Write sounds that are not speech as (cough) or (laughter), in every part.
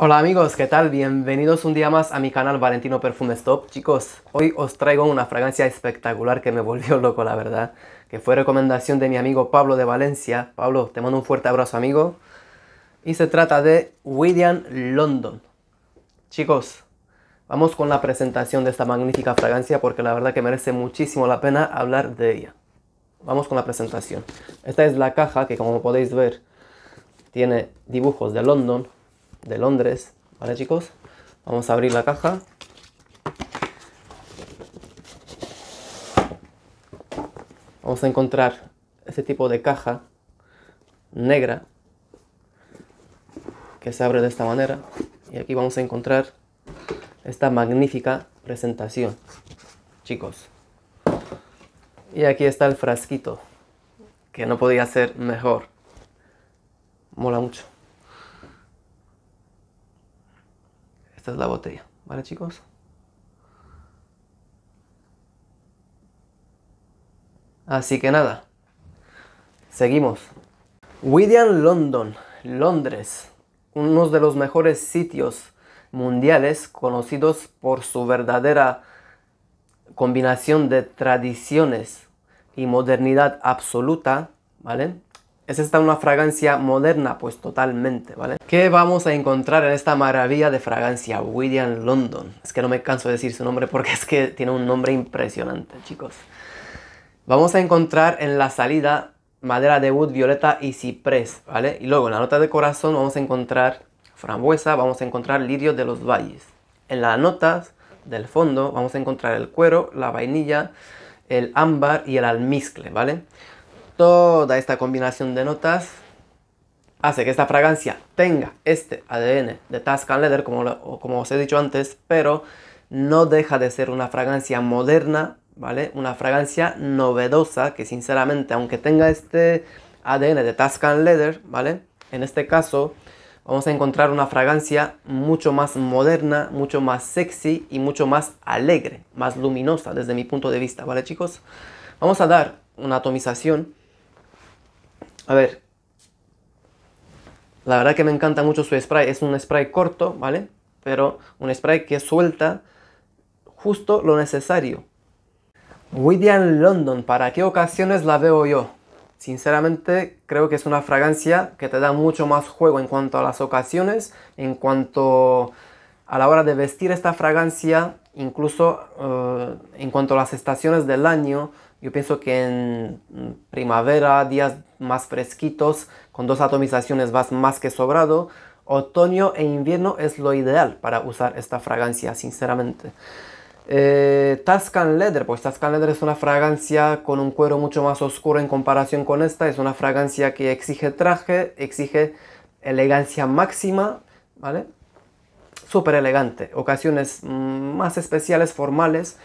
Hola amigos, ¿qué tal? Bienvenidos un día más a mi canal Valentino Perfume Stop. Chicos, hoy os traigo una fragancia espectacular que me (laughs) volvió loco, la verdad, que fue recomendación de mi amigo Pablo de Valencia. Pablo, te mando un fuerte abrazo, amigo. Y se trata de William London. Chicos, vamos con la presentación de esta magnífica fragancia porque la verdad que merece muchísimo la pena hablar de ella. Vamos con la presentación. Esta es la caja que como podéis ver tiene dibujos de London, de Londres, ¿vale chicos? Vamos a abrir la caja. Vamos a encontrar este tipo de caja negra que se abre de esta manera y aquí vamos a encontrar esta magnífica presentación chicos y aquí está el frasquito que no podía ser mejor mola mucho la botella, ¿vale chicos? Así que nada, seguimos. William London, Londres, uno de los mejores sitios mundiales conocidos por su verdadera combinación de tradiciones y modernidad absoluta, ¿vale? Es esta una fragancia moderna, pues totalmente, ¿vale? ¿Qué vamos a encontrar en esta maravilla de fragancia? William London. Es que no me canso de decir su nombre porque (laughs) es que tiene un nombre impresionante, chicos. Vamos a encontrar en la salida madera de wood, violeta y ciprés, ¿vale? Y luego en la nota de corazón vamos a encontrar frambuesa, vamos a encontrar lirio de los valles. En las notas del fondo vamos a encontrar el cuero, la vainilla, el ámbar y el almizcle, ¿vale? Toda esta combinación de notas hace que esta fragancia tenga este ADN de Task Leather, como, como os he dicho antes, pero no deja de ser una fragancia moderna, ¿vale? Una fragancia novedosa que sinceramente, aunque tenga este ADN de Task Leather, ¿vale? En este caso vamos a encontrar una fragancia mucho más moderna, mucho más sexy y mucho más alegre, más luminosa desde mi punto de vista, ¿vale chicos? Vamos a dar una atomización a ver. La verdad que me encanta mucho su spray. Es un spray corto, ¿vale? Pero un spray que suelta justo lo necesario. William London, ¿para qué ocasiones la veo yo? Sinceramente creo que es una fragancia que te da mucho más juego en cuanto a las ocasiones, en cuanto a la hora de vestir esta fragancia, incluso eh, en cuanto a las estaciones del año, yo pienso que en primavera, días más fresquitos, con dos atomizaciones vas más que sobrado, otoño e invierno es lo ideal para usar esta fragancia, sinceramente. Eh, Tascan Leather, pues Tascan Leather es una fragancia con un cuero mucho más oscuro en comparación con esta, es una fragancia que exige traje, exige elegancia máxima, ¿vale? súper elegante. Ocasiones mm, más especiales, formales.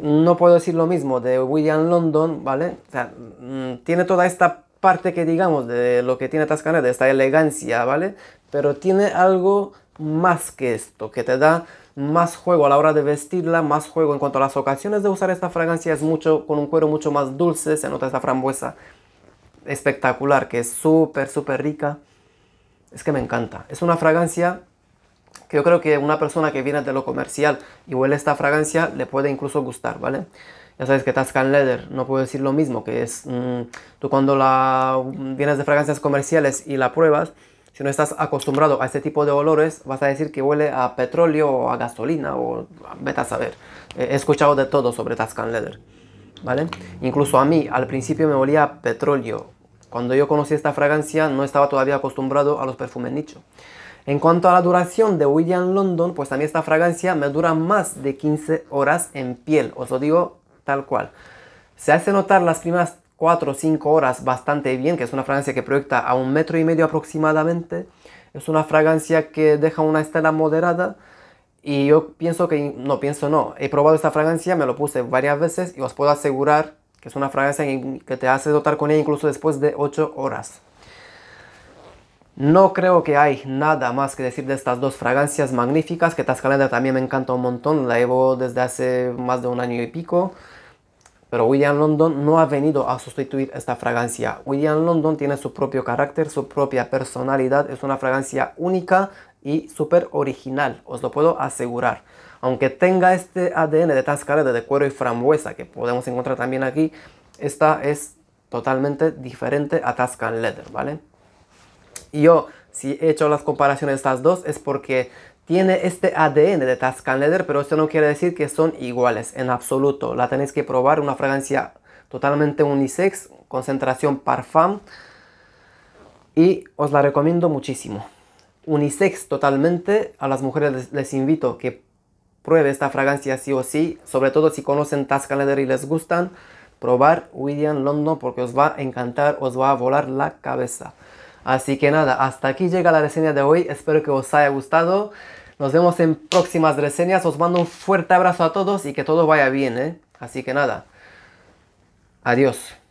No puedo decir lo mismo de William London, ¿vale? O sea, mm, tiene toda esta parte que digamos de lo que tiene Tascanet, de esta elegancia, ¿vale? Pero tiene algo más que esto, que te da más juego a la hora de vestirla, más juego en cuanto a las ocasiones de usar esta fragancia, es mucho, con un cuero mucho más dulce, se nota esta frambuesa espectacular, que es súper, súper rica. Es que me encanta. Es una fragancia que yo creo que una persona que viene de lo comercial y huele esta fragancia le puede incluso gustar, ¿vale? Ya sabes que Tascan Leather, no puede decir lo mismo, que es mm, tú cuando la mm, vienes de fragancias comerciales y la pruebas, si no estás acostumbrado a este tipo de olores, vas a decir que huele a petróleo o a gasolina o vete a saber. He escuchado de todo sobre Tascan Leather, ¿vale? Incluso a mí al principio me olía a petróleo. Cuando yo conocí esta fragancia no estaba todavía acostumbrado a los perfumes nicho. En cuanto a la duración de William London, pues a mí esta fragancia me dura más de 15 horas en piel, os lo digo tal cual. Se hace notar las primeras 4 o 5 horas bastante bien, que es una fragancia que proyecta a un metro y medio aproximadamente. Es una fragancia que deja una estela moderada. Y yo pienso que, no pienso no, he probado esta fragancia, me lo puse varias veces y os puedo asegurar que es una fragancia que te hace dotar con ella incluso después de 8 horas. No creo que hay nada más que decir de estas dos fragancias magníficas, que Leather también me encanta un montón, la llevo desde hace más de un año y pico, pero William London no ha venido a sustituir esta fragancia. William London tiene su propio carácter, su propia personalidad, es una fragancia única y súper original, os lo puedo asegurar. Aunque tenga este ADN de Leather, de cuero y frambuesa, que podemos encontrar también aquí, esta es totalmente diferente a Tascan Leather, ¿vale? yo, si he hecho las comparaciones de estas dos, es porque tiene este ADN de Tascan Leather, pero esto no quiere decir que son iguales en absoluto. La tenéis que probar, una fragancia totalmente unisex, concentración parfum y os la recomiendo muchísimo. Unisex totalmente, a las mujeres les, invito que pruebe esta fragancia sí o sí, sobre todo si conocen Tascan Leather y les gustan, probar William London porque os va a encantar, os va a volar la cabeza. Así que nada, hasta aquí llega la reseña de hoy, espero que os haya gustado. Nos vemos en próximas reseñas, os mando un fuerte abrazo a todos y que todo vaya bien, ¿eh? Así que nada, adiós.